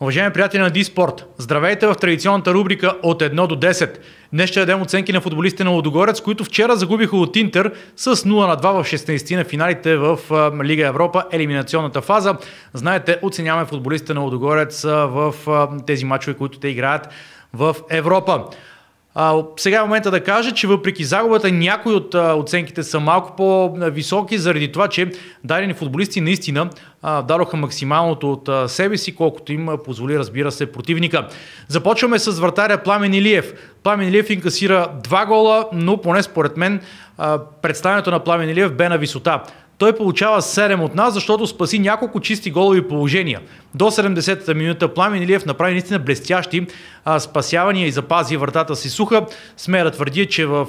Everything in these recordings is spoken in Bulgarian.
Уважаеми приятели на Диспорт, здравейте в традиционната рубрика от 1 до 10. Днес ще дадем оценки на футболистите на Лодогорец, които вчера загубиха от Интер с 0 на 2 в 16 на финалите в Лига Европа, елиминационната фаза. Знаете, оценяваме футболистите на Лодогорец в тези матчове, които те играят в Европа. А, сега е момента да кажа, че въпреки загубата някои от а, оценките са малко по-високи, заради това, че дадени футболисти наистина а, дадоха максималното от а, себе си, колкото им позволи, разбира се, противника. Започваме с вратаря Пламен Илиев. Пламен Илиев инкасира два гола, но поне според мен а, представянето на Пламен Илиев бе на висота. Той получава 7 от нас, защото спаси няколко чисти голови положения. До 70-та минута Пламен Илиев направи наистина блестящи а, спасявания и запази вратата си суха. Смея да че в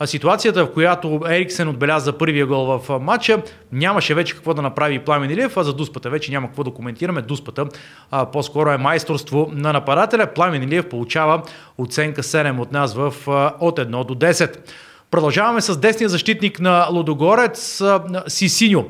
а, ситуацията, в която Ериксен отбеляза първия гол в а, матча, нямаше вече какво да направи Пламен Илиев, а за Дуспата вече няма какво да коментираме. Дуспата а, по-скоро е майсторство на нападателя. Пламен Илиев получава оценка 7 от нас в, а, от 1 до 10. Продължаваме с десния защитник на Лодогорец Сисиньо.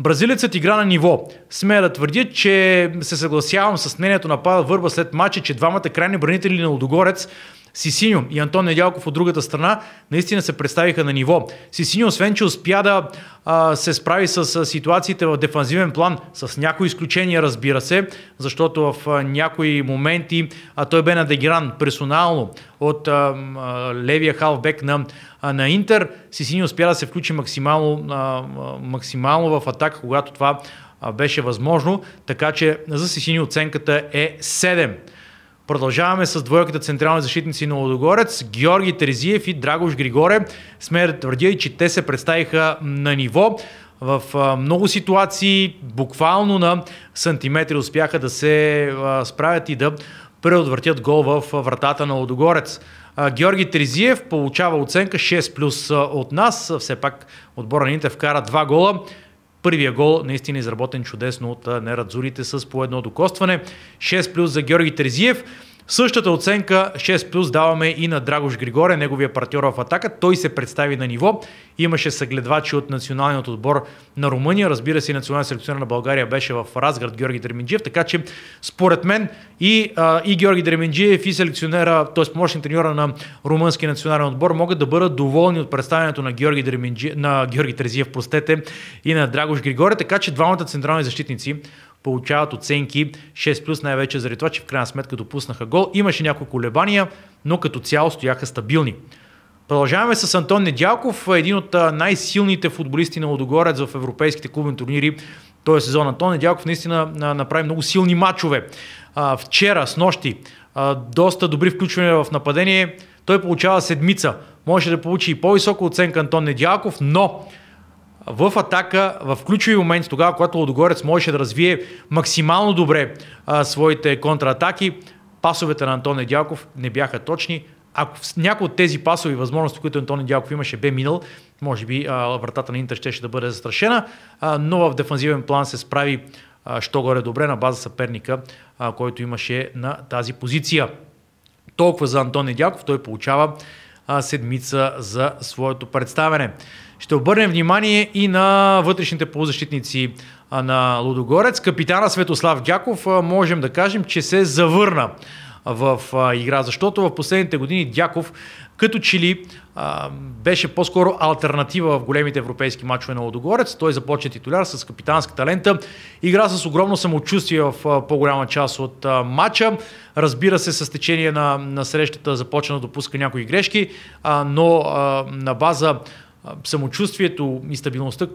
Бразилецът игра на ниво. Смея да твърдя, че се съгласявам с мнението на Павел Върба след матча, че двамата крайни бранители на Лодогорец Сисиньо и Антон Недялков от другата страна наистина се представиха на ниво. Сисиньо, освен че успя да а, се справи с с ситуациите в дефанзивен план, с някои изключения, разбира се, защото в а, някои моменти а, той бе надегиран персонално от а, а, левия халфбек на, а, на Интер. Сисиньо успя да се включи максимално, а, максимално в атака, когато това а, беше възможно, така че за Сисиньо оценката е 7. Продължаваме с двойката централни защитници на Лодогорец, Георги Терезиев и Драгош Григоре. Смея да твърдя и, че те се представиха на ниво. В много ситуации, буквално на сантиметри, успяха да се справят и да преотвъртят гол в вратата на Лодогорец. Георги Терезиев получава оценка 6 плюс от нас. Все пак отбора Интер вкара 2 гола. Първия гол наистина изработен чудесно от Нерадзурите с по едно докостване. 6 плюс за Георги Терзиев. Същата оценка 6 плюс даваме и на Драгош Григоре, неговия партньор в атака. Той се представи на ниво. Имаше съгледвачи от националният отбор на Румъния. Разбира се, националният селекционер на България беше в Разград Георги Дерминджиев. Така че, според мен, и, а, и Георги Дерминджиев, и селекционера, т.е. помощник треньора на румънския национален отбор, могат да бъдат доволни от представянето на Георги, Дременджи... на Георги Терзиев простете, и на Драгош Григоре. Така че двамата централни защитници получават оценки 6 плюс, най-вече заради това, че в крайна сметка допуснаха гол. Имаше някои колебания, но като цяло стояха стабилни. Продължаваме с Антон Недялков, един от най-силните футболисти на Лодогорец в европейските клубни турнири този е сезон. Антон Недялков наистина направи много силни матчове. Вчера, с нощи, доста добри включвания в нападение. Той получава седмица. Може да получи и по-висока оценка Антон Недялков, но в атака в ключови моменти, тогава, когато Лодогорец можеше да развие максимално добре а, своите контратаки, пасовете на Антон Дяков не бяха точни. Ако някои от тези пасови възможности, които Антон Дяков имаше, бе минал, може би а, вратата на Интер щеше да бъде застрашена, а, но в дефанзивен план се справи а, що горе добре на база съперника, а, който имаше на тази позиция. Толкова за Антон Дяков той получава седмица за своето представене. Ще обърнем внимание и на вътрешните полузащитници на Лудогорец. Капитана Светослав Дяков можем да кажем, че се завърна в а, игра, защото в последните години Дяков като че ли а, беше по-скоро альтернатива в големите европейски мачове на Лодогорец. Той започна титуляр с капитанска талента. Игра с огромно самочувствие в а, по-голяма част от а, матча. Разбира се, с течение на, на срещата започна да допуска някои грешки, а, но а, на база самочувствието и стабилността,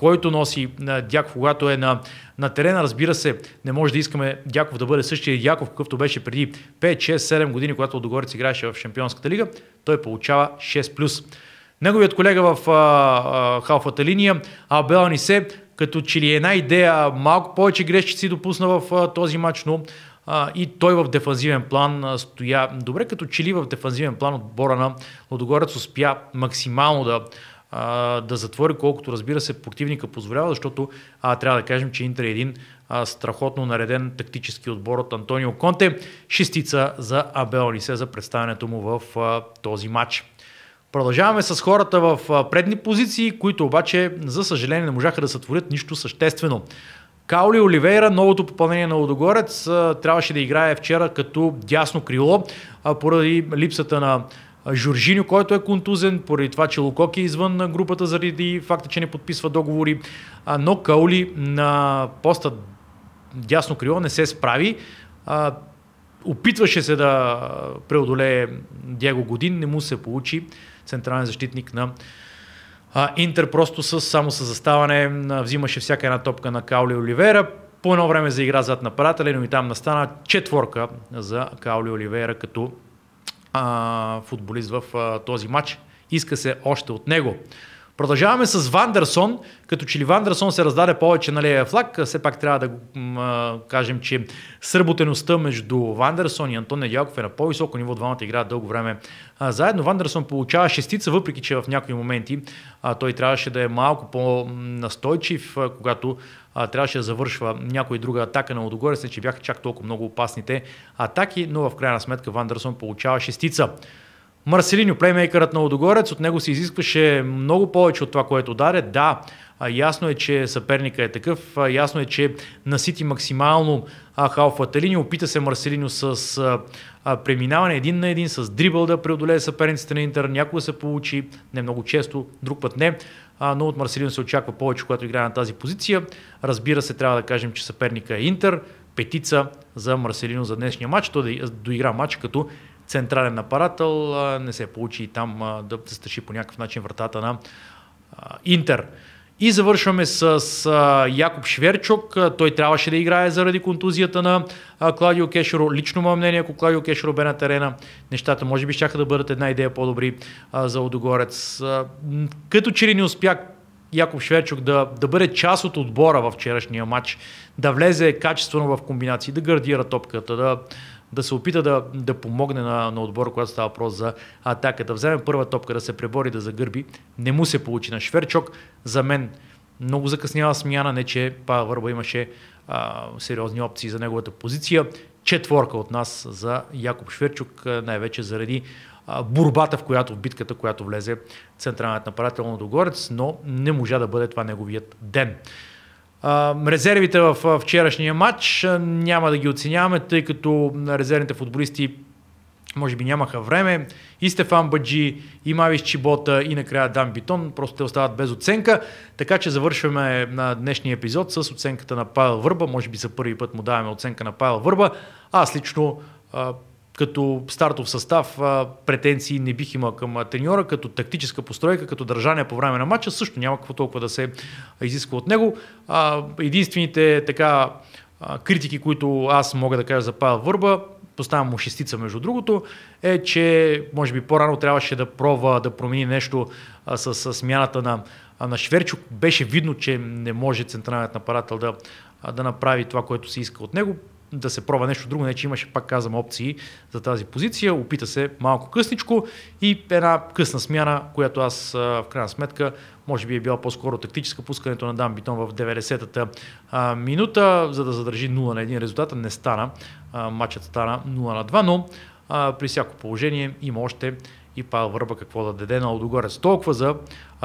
който носи Дяков, когато е на, на терена. Разбира се, не може да искаме Дяков да бъде същия Дяков, какъвто беше преди 5, 6, 7 години, когато Лодогорец играеше в Шампионската лига. Той получава 6+. Неговият колега в а, а, халфата линия, Абел Нисе, като че ли е една идея, малко повече грешки си допусна в а, този матч, но а, и той в дефанзивен план а, стоя добре, като че ли в дефанзивен план отбора на Лодогорец успя максимално да а, да затвори колкото разбира се противника позволява, защото а, трябва да кажем, че Интер е един а, страхотно нареден тактически отбор от Антонио Конте. Шестица за Абел Лисе за представянето му в а, този матч. Продължаваме с хората в предни позиции, които обаче, за съжаление, не можаха да сътворят нищо съществено. Каули Оливейра, новото попълнение на Лодогорец, трябваше да играе вчера като дясно крило, поради липсата на Жоржиньо, който е контузен, поради това, че Лукок е извън на групата заради факта, че не подписва договори. Но Каули на поста дясно крило не се справи. Опитваше се да преодолее Диего Годин, не му се получи централен защитник на Интер просто с, само с заставане взимаше всяка една топка на Каули Оливера. По едно време заигра зад нападателя, но и там настана четворка за Каули Оливера като а, футболист в а, този матч. Иска се още от него. Продължаваме с Вандерсон, като че ли Вандерсон се раздаде повече на левия флаг, все пак трябва да кажем, че сработеността между Вандерсон и Антон Недялков е на по-високо ниво, двамата играят дълго време а, заедно. Вандерсон получава шестица, въпреки че в някои моменти а, той трябваше да е малко по-настойчив, а, когато а, трябваше да завършва някой друга атака на Лодогорец, че бяха чак толкова много опасните атаки, но в крайна сметка Вандерсон получава шестица. Марселиньо, плеймейкърът на Лодогорец, от него се изискваше много повече от това, което даде. Да, ясно е, че съперника е такъв, ясно е, че насити максимално халфата линия, опита се Марселиньо с преминаване един на един, с дрибъл да преодолее съперниците на Интер, някога се получи, не много често, друг път не, но от Марселиньо се очаква повече, когато играе на тази позиция. Разбира се, трябва да кажем, че съперника е Интер, петица за Марселино за днешния матч. Той доигра матч като централен напарател. Не се получи и там да застраши по някакъв начин вратата на Интер. И завършваме с Якоб Шверчок. Той трябваше да играе заради контузията на Кладио Кешеро. Лично мое мнение, ако Кладио Кешеро бе на терена, нещата може би ще да бъдат една идея по-добри за Одогорец. Като че ли не успях Якоб Шверчок да, да бъде част от отбора във вчерашния матч, да влезе качествено в комбинации, да гардира топката, да да се опита да, да помогне на, на отбор, когато става въпрос за атака. Да вземе първа топка, да се пребори, да загърби. Не му се получи на Шверчок. За мен много закъснява смяна, не че Павел Върба имаше а, сериозни опции за неговата позиция. Четворка от нас за Якоб Шверчук, най-вече заради а, борбата, в която, в битката, която влезе централният нападател на Догорец, но не можа да бъде това неговият ден. Резервите в вчерашния матч няма да ги оценяваме, тъй като резервните футболисти може би нямаха време. И Стефан Баджи, и Мавис Чибота, и накрая Дан Битон. Просто те остават без оценка. Така че завършваме на днешния епизод с оценката на Павел Върба. Може би за първи път му даваме оценка на Павел Върба. Аз лично като стартов състав претенции не бих имал към треньора, като тактическа постройка, като държание по време на матча, също няма какво толкова да се изисква от него. Единствените така критики, които аз мога да кажа за Павел Върба, поставям му шестица между другото, е, че може би по-рано трябваше да пробва да промени нещо с, смяната на, на Шверчук. Беше видно, че не може централният нападател да, да направи това, което се иска от него да се пробва нещо друго, не че имаше, пак казвам, опции за тази позиция. Опита се малко късничко и една късна смяна, която аз в крайна сметка може би е била по-скоро тактическа пускането на Дан Битон в 90-та минута, за да задържи 0 на 1 резултата. Не стана. матчът стана 0 на 2, но при всяко положение има още и Павел Върба какво да даде на Лудогорец. Толкова за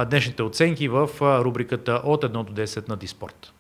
днешните оценки в рубриката от 1 до 10 на Диспорт.